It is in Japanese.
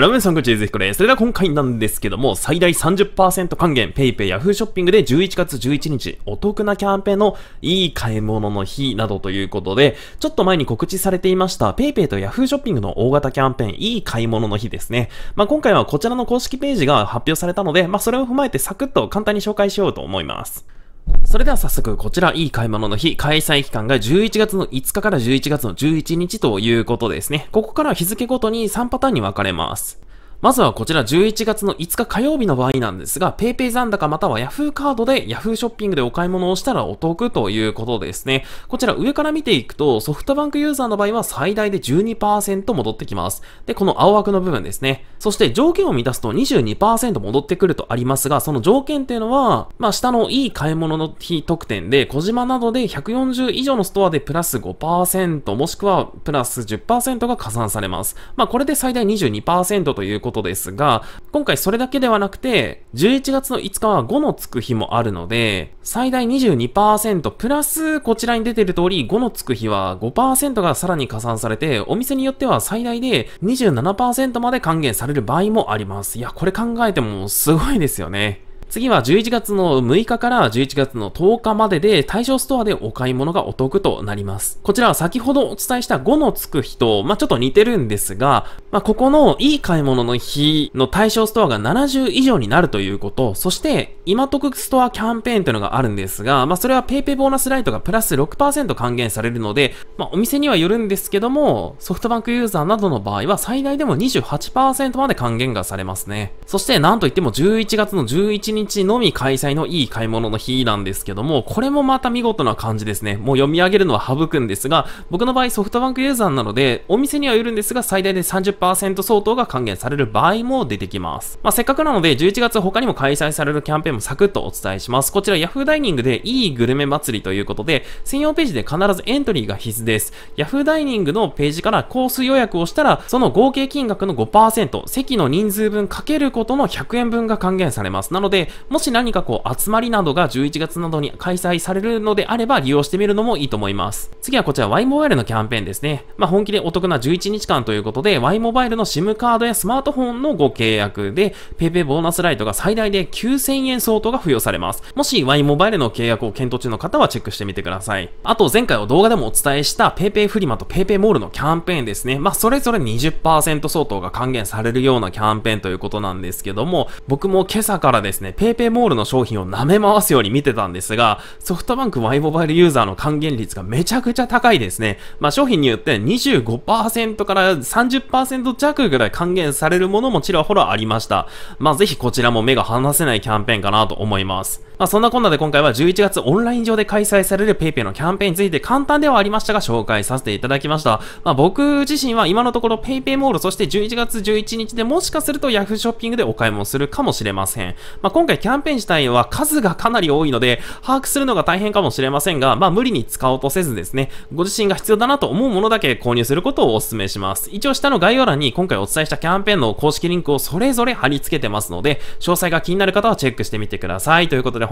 ラブさん、こんにちは。これ。それでは今回なんですけども、最大30%還元、PayPay ヤフーショッピングで11月11日、お得なキャンペーンのいい買い物の日などということで、ちょっと前に告知されていました、PayPay とヤフーショッピングの大型キャンペーン、いい買い物の日ですね。まあ、今回はこちらの公式ページが発表されたので、まあ、それを踏まえてサクッと簡単に紹介しようと思います。それでは早速、こちら、いい買い物の日、開催期間が11月の5日から11月の11日ということですね。ここからは日付ごとに3パターンに分かれます。まずはこちら11月の5日火曜日の場合なんですが、PayPay 残高または Yahoo カードで Yahoo ショッピングでお買い物をしたらお得ということですね。こちら上から見ていくと、ソフトバンクユーザーの場合は最大で12%戻ってきます。で、この青枠の部分ですね。そして条件を満たすと22%戻ってくるとありますが、その条件っていうのは、まあ下のいい買い物の日特典で、小島などで140以上のストアでプラス5%もしくはプラス10%が加算されます。まあこれで最大22%ということことですが、今回それだけではなくて、11月の5日は5のつく日もあるので、最大22%プラスこちらに出てる通り5のつく日は5%がさらに加算されて、お店によっては最大で27%まで還元される場合もあります。いや、これ考えてもすごいですよね。次は11月の6日から11月の10日までで対象ストアでお買い物がお得となります。こちらは先ほどお伝えした5のつく日と、まあ、ちょっと似てるんですが、まあ、ここのいい買い物の日の対象ストアが70以上になるということ、そして今得ストアキャンペーンというのがあるんですが、まあ、それは PayPay ボーナスライトがプラス6%還元されるので、まあ、お店にはよるんですけども、ソフトバンクユーザーなどの場合は最大でも28%まで還元がされますね。そしてなんといっても11月の11日日のみ開催のいい買い物の日なんですけども、これもまた見事な感じですね。もう読み上げるのは省くんですが、僕の場合ソフトバンクユーザーなので、お店にはよるんですが、最大で30%相当が還元される場合も出てきます。まあ、せっかくなので、11月他にも開催されるキャンペーンもサクッとお伝えします。こちら Yahoo ダイニングでいいグルメ祭りということで、専用ページで必ずエントリーが必須です。Yahoo ダイニングのページからコース予約をしたら、その合計金額の5%、席の人数分かけることの100円分が還元されます。なので、もし何かこう集まりなどが11月などに開催されるのであれば利用してみるのもいいと思います。次はこちら Y モバイルのキャンペーンですね。まあ、本気でお得な11日間ということで Y モバイルの SIM カードやスマートフォンのご契約で PayPay ボーナスライトが最大で9000円相当が付与されます。もし Y モバイルの契約を検討中の方はチェックしてみてください。あと前回の動画でもお伝えした PayPay フリマと PayPay モールのキャンペーンですね。まあ、それぞれ20%相当が還元されるようなキャンペーンということなんですけども、僕も今朝からですね、PayPay モールの商品を舐め回すように見てたんですが、ソフトバンク Y モバイルユーザーの還元率がめちゃくちゃ高いですね。まあ、商品によって25%から30%弱ぐらい還元されるものもちらほらありました。まあ、ぜひこちらも目が離せないキャンペーンかなと思います。まあ、そんなこんなで今回は11月オンライン上で開催される PayPay のキャンペーンについて簡単ではありましたが紹介させていただきました。まあ、僕自身は今のところ PayPay モールそして11月11日でもしかすると Yahoo ショッピングでお買い物するかもしれません。まあ、今回キャンペーン自体は数がかなり多いので把握するのが大変かもしれませんが、まあ、無理に使おうとせずですね、ご自身が必要だなと思うものだけ購入することをお勧めします。一応下の概要欄に今回お伝えしたキャンペーンの公式リンクをそれぞれ貼り付けてますので、詳細が気になる方はチェックしてみてください。ということで